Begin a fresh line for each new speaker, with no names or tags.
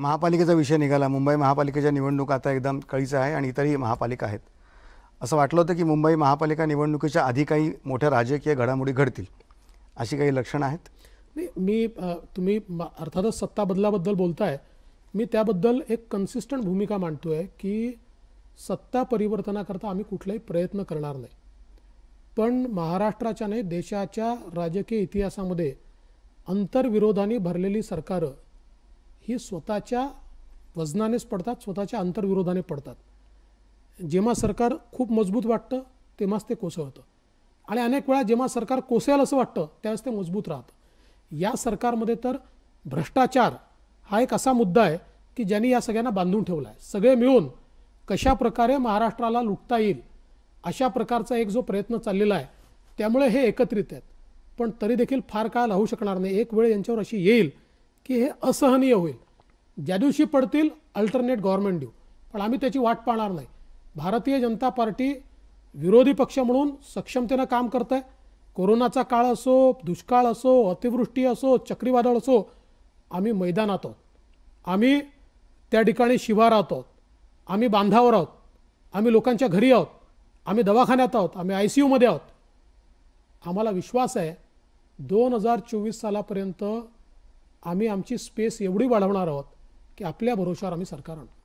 महापालिकेचा विषय निघाला मुंबई महापालिकेच्या निवडणूक आता एकदम कळीचं आहे आणि इतरही महापालिका आहेत असं वाटलं होतं की मुंबई महापालिका निवडणुकीच्या आधी काही मोठ्या राजकीय घडामोडी घडतील अशी काही लक्षणं आहेत
नाही मी तुम्ही अर्थातच सत्ता बदलाबद्दल बोलताय मी त्याबद्दल एक कन्सिस्टंट भूमिका मांडतो आहे की सत्ता परिवर्तनाकरता आम्ही कुठलाही प्रयत्न करणार नाही पण महाराष्ट्राच्या नाही देशाच्या राजकीय इतिहासामध्ये अंतर्विरोधाने भरलेली सरकारं हे स्वतःच्या वजनानेच पडतात स्वतःच्या अंतर्विरोधाने पडतात जेव्हा सरकार खूप मजबूत वाटतं तेव्हाच ते कोसळतं आणि अनेक वेळा जेव्हा सरकार कोसेल असं वाटतं त्यावेळेस ते मजबूत राहतं या सरकारमध्ये तर भ्रष्टाचार हा एक असा मुद्दा आहे की ज्यांनी या सगळ्यांना बांधून ठेवला आहे सगळे मिळून कशा प्रकारे महाराष्ट्राला लुटता येईल अशा प्रकारचा एक जो प्रयत्न चाललेला आहे त्यामुळे हे एकत्रित आहेत पण तरी देखील फार काळ राहू शकणार नाही एक वेळ यांच्यावर अशी येईल की हे असहनीय होईल ज्या दिवशी पडतील अल्टरनेट गव्हर्नमेंट देऊ पण आम्ही त्याची वाट पाहणार नाही भारतीय जनता पार्टी विरोधी पक्ष म्हणून सक्षमतेनं काम करत आहे कोरोनाचा काळ असो दुष्काळ असो अतिवृष्टी असो चक्रीवादळ असो आम्ही मैदानात आहोत आम्ही त्या ठिकाणी शिवारात आहोत आम्ही बांधावर आहोत आम्ही लोकांच्या घरी आहोत आम्ही दवाखान्यात आहोत आम्ही आय सी यूमध्ये आहोत आम्हाला विश्वास आहे दोन हजार चोवीस सालापर्यंत आम्ही आमची स्पेस एवढी वाढवणार आहोत की आपल्या भरोशावर आम्ही सरकार आणू